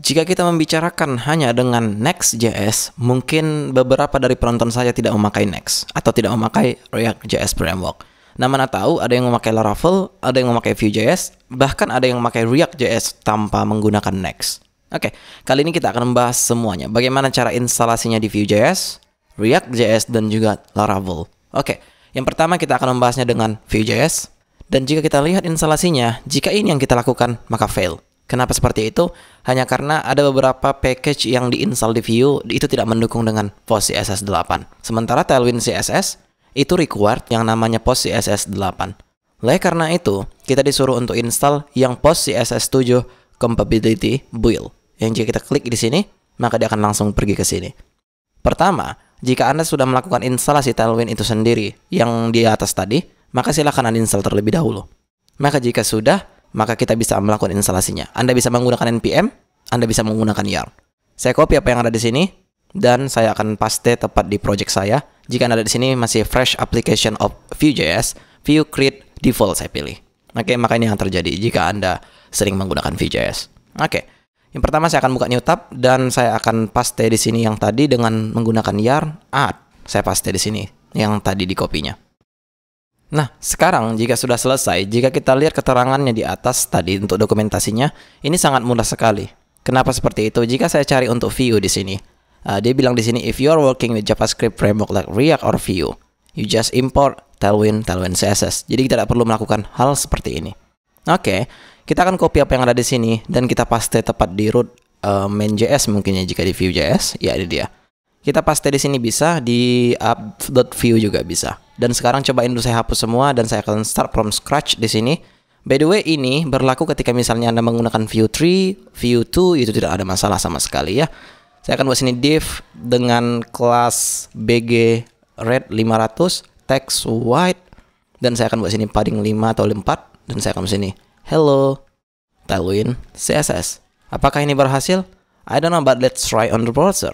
Jika kita membicarakan hanya dengan Next.js, mungkin beberapa dari penonton saya tidak memakai Next atau tidak memakai React.js framework. Nah mana tahu ada yang memakai Laravel, ada yang memakai Vue.js, bahkan ada yang memakai React.js tanpa menggunakan Next. Oke, kali ini kita akan membahas semuanya. Bagaimana cara instalasinya di Vue.js, React.js, dan juga Laravel. Oke, yang pertama kita akan membahasnya dengan Vue.js. Dan jika kita lihat instalasinya, jika ini yang kita lakukan, maka fail. Kenapa seperti itu? Hanya karena ada beberapa package yang diinstal di Vue itu tidak mendukung dengan Post CSS 8. Sementara Tailwind CSS itu required yang namanya Post CSS 8. Oleh karena itu, kita disuruh untuk install yang Post CSS 7 Compatibility Build. Yang jika kita klik di sini, maka dia akan langsung pergi ke sini. Pertama, jika Anda sudah melakukan instalasi Tailwind itu sendiri yang di atas tadi, maka silakan Anda install terlebih dahulu. Maka jika sudah, maka kita bisa melakukan instalasinya. Anda bisa menggunakan npm, Anda bisa menggunakan yarn. Saya copy apa yang ada di sini dan saya akan paste tepat di project saya. Jika Anda ada di sini masih fresh application of Vue.js, Vue create default saya pilih. Oke, okay, maka ini yang terjadi jika Anda sering menggunakan Vue.js. Oke. Yang pertama saya akan buka new tab dan saya akan paste di sini yang tadi dengan menggunakan yarn add. Ah, saya paste di sini yang tadi di kopinya. Nah, sekarang jika sudah selesai, jika kita lihat keterangannya di atas tadi untuk dokumentasinya, ini sangat mudah sekali. Kenapa seperti itu? Jika saya cari untuk view di sini, uh, dia bilang di sini, if you are working with JavaScript framework like React or Vue, you just import Tailwind, Tailwind CSS. Jadi kita tidak perlu melakukan hal seperti ini. Oke, okay, kita akan copy apa yang ada di sini dan kita paste tepat di root uh, main.js mungkinnya jika di Vue.js. Ya, ini dia kita paste di sini bisa, di app.view juga bisa. Dan sekarang cobain dulu saya hapus semua dan saya akan start from scratch di sini. By the way, ini berlaku ketika misalnya Anda menggunakan view 3, view 2, itu tidak ada masalah sama sekali ya. Saya akan buat sini div dengan kelas BG red 500, text white, dan saya akan buat sini padding 5 atau 4, dan saya akan buat sini hello, tailwind, CSS. Apakah ini berhasil? I don't know, but let's try on the browser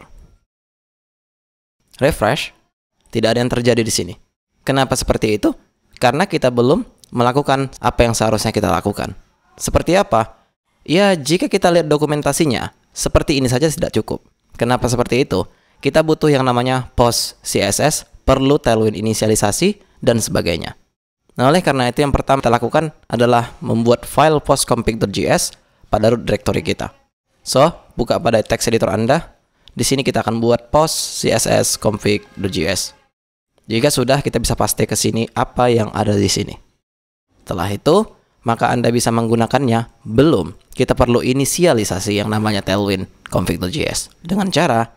refresh, tidak ada yang terjadi di sini. Kenapa seperti itu? Karena kita belum melakukan apa yang seharusnya kita lakukan. Seperti apa? Ya, jika kita lihat dokumentasinya, seperti ini saja tidak cukup. Kenapa seperti itu? Kita butuh yang namanya post CSS, perlu tailwind inisialisasi, dan sebagainya. Nah, oleh karena itu yang pertama kita lakukan adalah membuat file post-config.js pada root directory kita. So, buka pada text editor Anda, di sini kita akan buat post css config.js. Jika sudah, kita bisa paste ke sini apa yang ada di sini. Setelah itu, maka Anda bisa menggunakannya. Belum, kita perlu inisialisasi yang namanya tailwind config.js dengan cara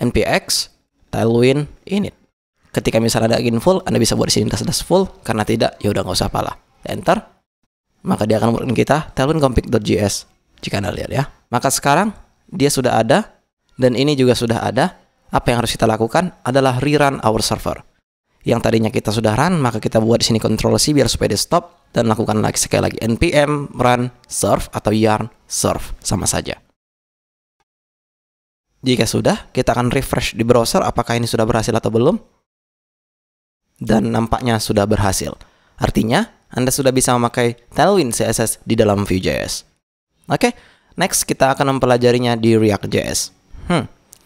npx tailwind init. Ketika misalnya ada login full, Anda bisa buat di sini dash full, karena tidak, ya udah nggak usah pala Enter, maka dia akan buatin kita tailwind config.js jika Anda lihat ya. Maka sekarang dia sudah ada dan ini juga sudah ada, apa yang harus kita lakukan adalah rerun our server. Yang tadinya kita sudah run, maka kita buat di sini control C biar supaya dia stop dan lakukan lagi sekali lagi npm run serve atau yarn serve sama saja. Jika sudah, kita akan refresh di browser apakah ini sudah berhasil atau belum. Dan nampaknya sudah berhasil. Artinya, Anda sudah bisa memakai Tailwind CSS di dalam Vue.js. Oke, okay, next kita akan mempelajarinya di React.js hmm,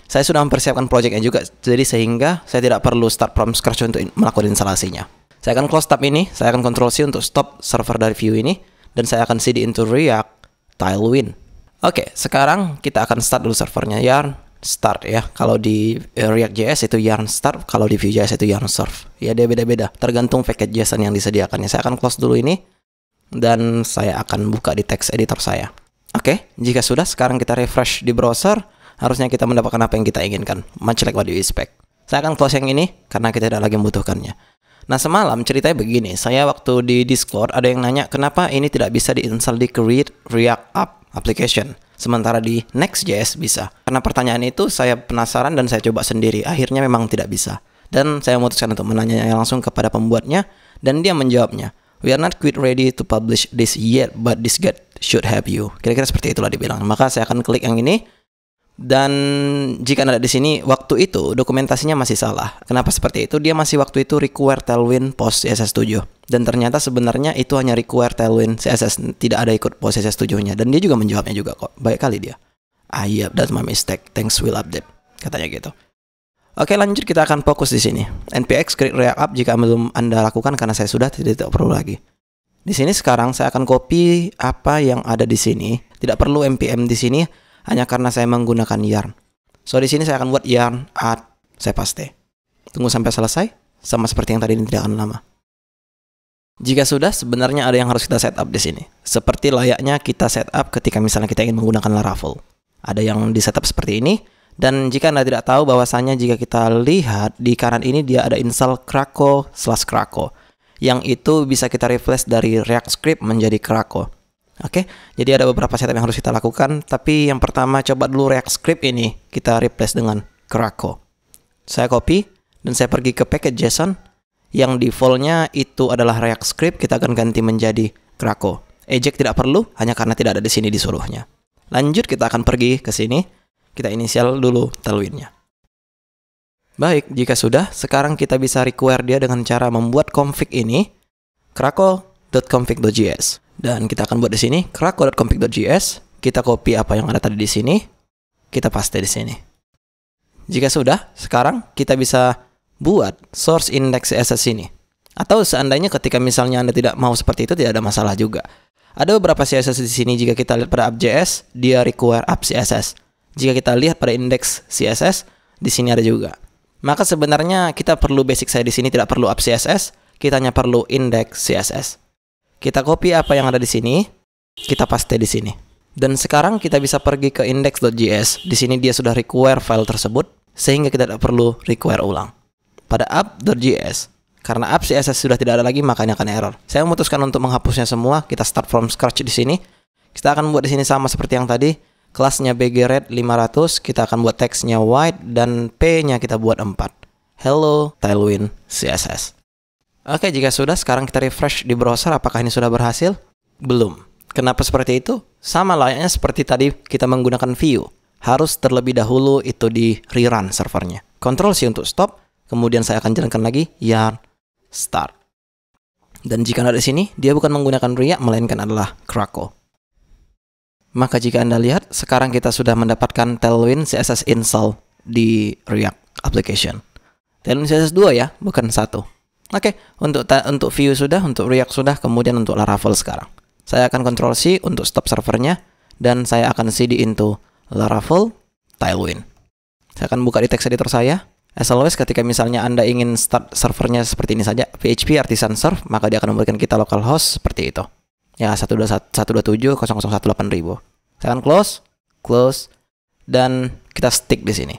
saya sudah mempersiapkan projectnya juga, jadi sehingga saya tidak perlu start from scratch untuk melakukan instalasinya. Saya akan close tab ini, saya akan control C untuk stop server dari view ini, dan saya akan CD into React Tailwind. Oke, okay, sekarang kita akan start dulu servernya, yarn start ya. Kalau di eh, React JS itu yarn start, kalau di JS itu yarn serve. Ya dia beda-beda, tergantung package JSON yang disediakannya. Saya akan close dulu ini, dan saya akan buka di text editor saya. Oke, okay, jika sudah, sekarang kita refresh di browser, harusnya kita mendapatkan apa yang kita inginkan. Much like what you expect. Saya akan close yang ini karena kita tidak lagi membutuhkannya. Nah semalam ceritanya begini, saya waktu di Discord ada yang nanya kenapa ini tidak bisa diinstal di Create React App application. Sementara di Next.js bisa. Karena pertanyaan itu saya penasaran dan saya coba sendiri. Akhirnya memang tidak bisa. Dan saya memutuskan untuk menanyanya langsung kepada pembuatnya dan dia menjawabnya. We are not quite ready to publish this yet, but this guide should help you. Kira-kira seperti itulah dibilang. Maka saya akan klik yang ini dan jika Anda di sini waktu itu dokumentasinya masih salah. Kenapa seperti itu? Dia masih waktu itu require tailwind post CSS 7. Dan ternyata sebenarnya itu hanya require tailwind CSS, tidak ada ikut post CSS 7-nya. Dan dia juga menjawabnya juga kok. Baik kali dia. Ah iya, yep, that's my mistake. Thanks will update. Katanya gitu. Oke lanjut kita akan fokus di sini. NPX create React App jika belum Anda lakukan karena saya sudah tidak, tidak perlu lagi. Di sini sekarang saya akan copy apa yang ada di sini. Tidak perlu npm di sini hanya karena saya menggunakan yarn. So di sini saya akan buat yarn art saya paste. Tunggu sampai selesai, sama seperti yang tadi ini tidak akan lama. Jika sudah, sebenarnya ada yang harus kita setup di sini. Seperti layaknya kita setup ketika misalnya kita ingin menggunakan Laravel. Ada yang di setup seperti ini, dan jika Anda tidak tahu bahwasannya jika kita lihat di kanan ini dia ada install krako slash krako. Yang itu bisa kita refresh dari React Script menjadi krako. Oke, okay? jadi ada beberapa setup yang harus kita lakukan, tapi yang pertama coba dulu React script ini kita replace dengan Krako. Saya copy dan saya pergi ke package JSON yang defaultnya itu adalah React script, kita akan ganti menjadi Krako. Eject tidak perlu hanya karena tidak ada di sini disuruhnya. Lanjut kita akan pergi ke sini, kita inisial dulu Tailwind-nya. Baik, jika sudah, sekarang kita bisa require dia dengan cara membuat config ini. Krako config.js. Dan kita akan buat di sini cracko.config.js, kita copy apa yang ada tadi di sini, kita paste di sini. Jika sudah, sekarang kita bisa buat source index CSS ini. Atau seandainya ketika misalnya Anda tidak mau seperti itu tidak ada masalah juga. Ada beberapa CSS di sini jika kita lihat pada app.js, dia require app CSS. Jika kita lihat pada index CSS, di sini ada juga. Maka sebenarnya kita perlu basic saya di sini tidak perlu app CSS, kita hanya perlu index CSS. Kita copy apa yang ada di sini, kita paste di sini. Dan sekarang kita bisa pergi ke index.js. Di sini dia sudah require file tersebut, sehingga kita tidak perlu require ulang. Pada app.js, karena app CSS sudah tidak ada lagi, makanya akan error. Saya memutuskan untuk menghapusnya semua. Kita start from scratch di sini. Kita akan buat di sini sama seperti yang tadi. Kelasnya bgred 500, kita akan buat teksnya white, dan p-nya kita buat 4. Hello, Tailwind CSS. Oke, jika sudah, sekarang kita refresh di browser apakah ini sudah berhasil? Belum. Kenapa seperti itu? Sama layaknya seperti tadi kita menggunakan view. Harus terlebih dahulu itu di rerun servernya. Ctrl C untuk stop, kemudian saya akan jalankan lagi yarn start. Dan jika Anda di sini, dia bukan menggunakan RIA, melainkan adalah Krakow. Maka jika Anda lihat, sekarang kita sudah mendapatkan Tailwind CSS install di React application. Tailwind CSS 2 ya, bukan satu. Oke, okay, untuk untuk view sudah, untuk React sudah, kemudian untuk Laravel sekarang. Saya akan kontrol C untuk stop servernya dan saya akan CD into Laravel Tailwind. Saya akan buka di text editor saya. As always, ketika misalnya Anda ingin start servernya seperti ini saja, PHP artisan serve, maka dia akan memberikan kita localhost seperti itu. Ya, 127.001.8000. Saya akan close, close, dan kita stick di sini.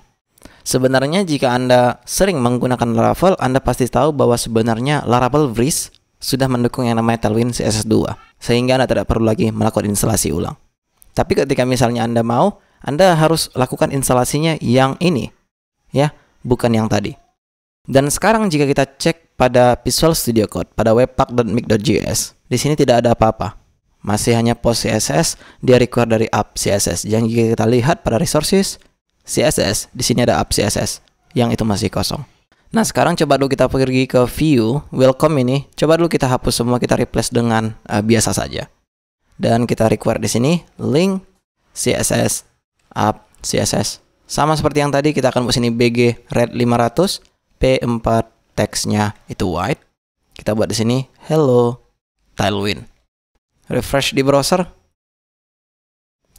Sebenarnya jika Anda sering menggunakan Laravel, Anda pasti tahu bahwa sebenarnya Laravel Breeze sudah mendukung yang namanya Tailwind CSS2, sehingga Anda tidak perlu lagi melakukan instalasi ulang. Tapi ketika misalnya Anda mau, Anda harus lakukan instalasinya yang ini, ya, bukan yang tadi. Dan sekarang jika kita cek pada Visual Studio Code, pada webpack.mic.js, di sini tidak ada apa-apa. Masih hanya post CSS, dia require dari app CSS. Yang jika kita lihat pada resources, CSS, di sini ada app CSS yang itu masih kosong. Nah, sekarang coba dulu kita pergi ke view, welcome ini, coba dulu kita hapus semua, kita replace dengan uh, biasa saja. Dan kita require di sini link CSS app CSS. Sama seperti yang tadi kita akan buat sini bg red 500 p4 teksnya itu white. Kita buat di sini hello Tailwind. Refresh di browser.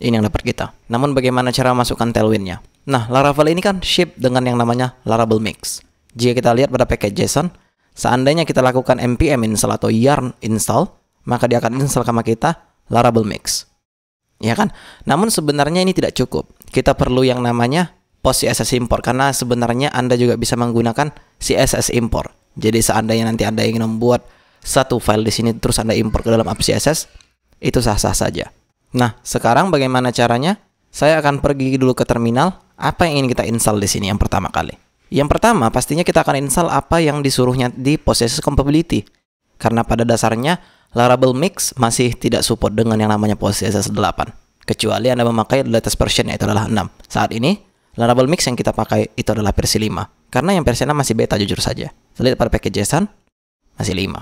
Ini yang dapat kita. Namun bagaimana cara masukkan tailwind-nya? Nah, Laravel ini kan ship dengan yang namanya Laravel Mix. Jika kita lihat pada package JSON, seandainya kita lakukan npm install atau yarn install, maka dia akan install sama kita Laravel Mix. Ya kan? Namun sebenarnya ini tidak cukup. Kita perlu yang namanya post CSS import karena sebenarnya Anda juga bisa menggunakan CSS import. Jadi seandainya nanti Anda ingin membuat satu file di sini terus Anda import ke dalam app CSS, itu sah-sah saja. Nah, sekarang bagaimana caranya? saya akan pergi dulu ke terminal. Apa yang ingin kita install di sini yang pertama kali? Yang pertama, pastinya kita akan install apa yang disuruhnya di Possesses Compatibility. Karena pada dasarnya, Laravel Mix masih tidak support dengan yang namanya Possesses 8. Kecuali Anda memakai latest version yaitu adalah 6. Saat ini, Laravel Mix yang kita pakai itu adalah versi 5. Karena yang versi 6 masih beta jujur saja. Lihat pada package JSON, masih 5.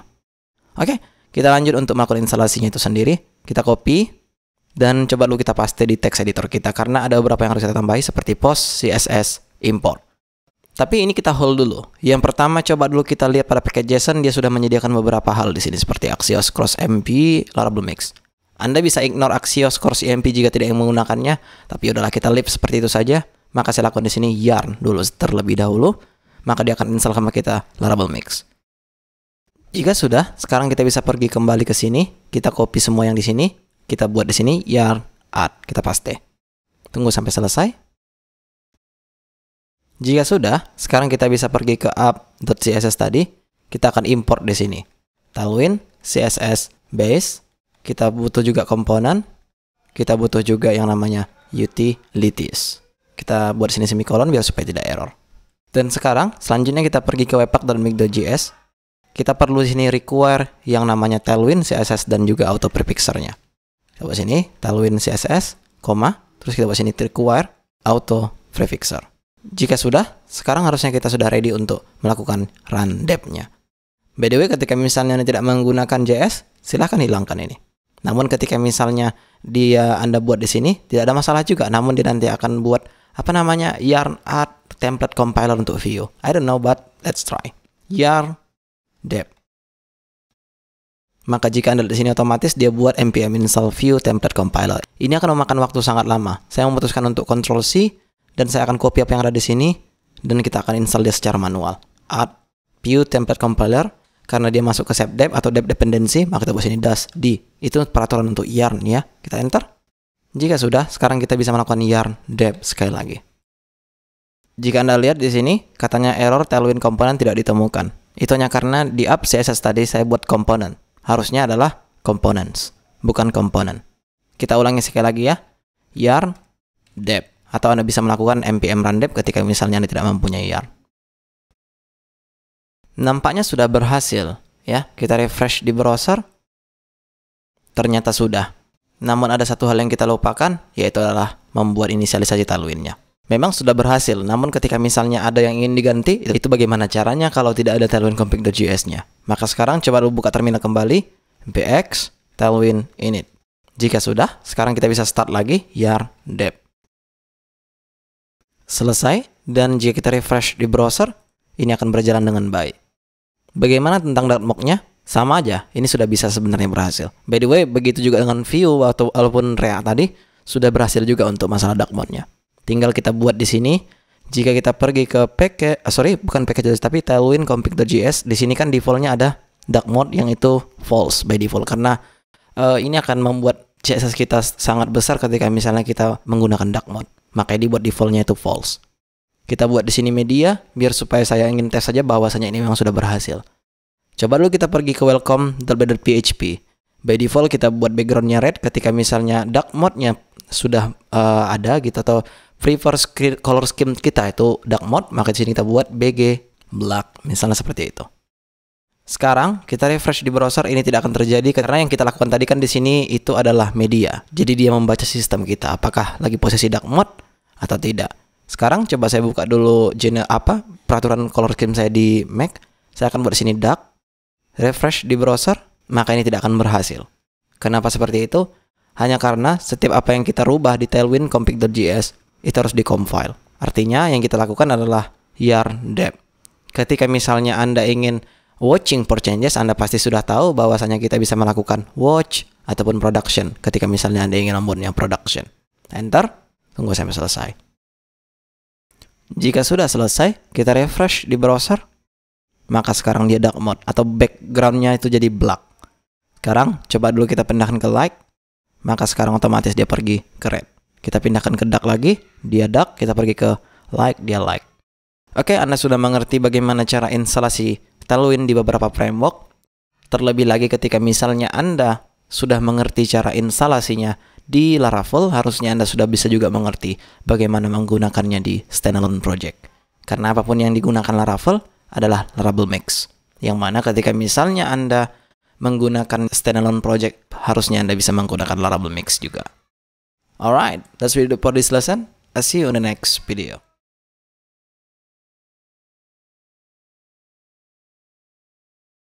Oke, kita lanjut untuk melakukan instalasinya itu sendiri. Kita copy, dan coba dulu kita paste di text editor kita karena ada beberapa yang harus kita tambahi seperti post, CSS, import. Tapi ini kita hold dulu. Yang pertama coba dulu kita lihat pada json dia sudah menyediakan beberapa hal di sini seperti Axios Cross MP, Laravel Mix. Anda bisa ignore Axios Cross MP jika tidak ingin menggunakannya, tapi udahlah kita leave seperti itu saja. Maka saya lakukan di sini yarn dulu terlebih dahulu, maka dia akan install sama kita Laravel Mix. Jika sudah, sekarang kita bisa pergi kembali ke sini, kita copy semua yang di sini, kita buat di sini yarn art. Kita paste. Tunggu sampai selesai. Jika sudah, sekarang kita bisa pergi ke app.css tadi. Kita akan import di sini. Tailwind, CSS base. Kita butuh juga komponen. Kita butuh juga yang namanya utilities. Kita buat sini semicolon biar supaya tidak error. Dan sekarang, selanjutnya kita pergi ke webpack dan make.js. Kita perlu di sini require yang namanya tailwind, CSS, dan juga auto prefixernya. Kita buat sini, taluin CSS, koma, terus kita buat sini require auto prefixer. Jika sudah, sekarang harusnya kita sudah ready untuk melakukan run depth-nya. By the way, ketika misalnya Anda tidak menggunakan JS, silahkan hilangkan ini. Namun ketika misalnya dia Anda buat di sini, tidak ada masalah juga. Namun dia nanti akan buat apa namanya yarn art template compiler untuk view. I don't know, but let's try. Yarn depth. Maka jika Anda di sini otomatis dia buat npm install view template compiler. Ini akan memakan waktu sangat lama. Saya memutuskan untuk control C dan saya akan copy apa yang ada di sini dan kita akan install dia secara manual. Add view template compiler karena dia masuk ke dep atau dep dependency, maka kita buat sini does d. Itu peraturan untuk yarn ya. Kita enter. Jika sudah, sekarang kita bisa melakukan yarn dep sekali lagi. Jika Anda lihat di sini, katanya error tailwind komponen tidak ditemukan. Itu hanya karena di app CSS tadi saya buat komponen harusnya adalah components, bukan komponen. Kita ulangi sekali lagi ya. Yarn dep atau Anda bisa melakukan npm run dep ketika misalnya Anda tidak mempunyai yarn. Nampaknya sudah berhasil ya. Kita refresh di browser. Ternyata sudah. Namun ada satu hal yang kita lupakan yaitu adalah membuat inisialisasi taluinnya. Memang sudah berhasil, namun ketika misalnya ada yang ingin diganti, itu bagaimana caranya kalau tidak ada tailwind config.js-nya? Maka sekarang coba lu buka terminal kembali, bx tailwind init. Jika sudah, sekarang kita bisa start lagi yar dev Selesai, dan jika kita refresh di browser, ini akan berjalan dengan baik. Bagaimana tentang dark mode nya Sama aja, ini sudah bisa sebenarnya berhasil. By the way, begitu juga dengan view atau walaupun React tadi, sudah berhasil juga untuk masalah dark mode-nya. Tinggal kita buat di sini jika kita pergi ke package, uh, sorry bukan package tapi tailwind config.js, di sini kan defaultnya ada dark mode yang itu false by default karena uh, ini akan membuat CSS kita sangat besar ketika misalnya kita menggunakan dark mode. Makanya dibuat defaultnya itu false. Kita buat di sini media biar supaya saya ingin tes saja bahwasanya ini memang sudah berhasil. Coba dulu kita pergi ke welcome.php. By default kita buat backgroundnya red ketika misalnya dark mode-nya sudah uh, ada gitu atau Free prefer color scheme kita itu dark mode, maka di sini kita buat BG black, misalnya seperti itu. Sekarang kita refresh di browser ini tidak akan terjadi karena yang kita lakukan tadi kan di sini itu adalah media. Jadi dia membaca sistem kita apakah lagi posisi dark mode atau tidak. Sekarang coba saya buka dulu jenis apa peraturan color scheme saya di Mac. Saya akan buat di sini dark. Refresh di browser, maka ini tidak akan berhasil. Kenapa seperti itu? Hanya karena setiap apa yang kita rubah di tailwind config.js itu harus dikompile. Artinya yang kita lakukan adalah yarn depth. Ketika misalnya Anda ingin watching for changes, Anda pasti sudah tahu bahwasanya kita bisa melakukan watch ataupun production ketika misalnya Anda ingin membuatnya production. Enter, tunggu sampai selesai. Jika sudah selesai, kita refresh di browser, maka sekarang dia dark mode atau backgroundnya itu jadi black. Sekarang coba dulu kita pindahkan ke light, maka sekarang otomatis dia pergi ke red. Kita pindahkan ke duck lagi, dia duck, kita pergi ke like, dia like. Oke, Anda sudah mengerti bagaimana cara instalasi Tailwind di beberapa framework. Terlebih lagi ketika misalnya Anda sudah mengerti cara instalasinya di Laravel, harusnya Anda sudah bisa juga mengerti bagaimana menggunakannya di standalone project. Karena apapun yang digunakan Laravel adalah Laravel Mix. Yang mana ketika misalnya Anda menggunakan standalone project, harusnya Anda bisa menggunakan Laravel Mix juga. Alright, that's it for this lesson. I'll see you in the next video.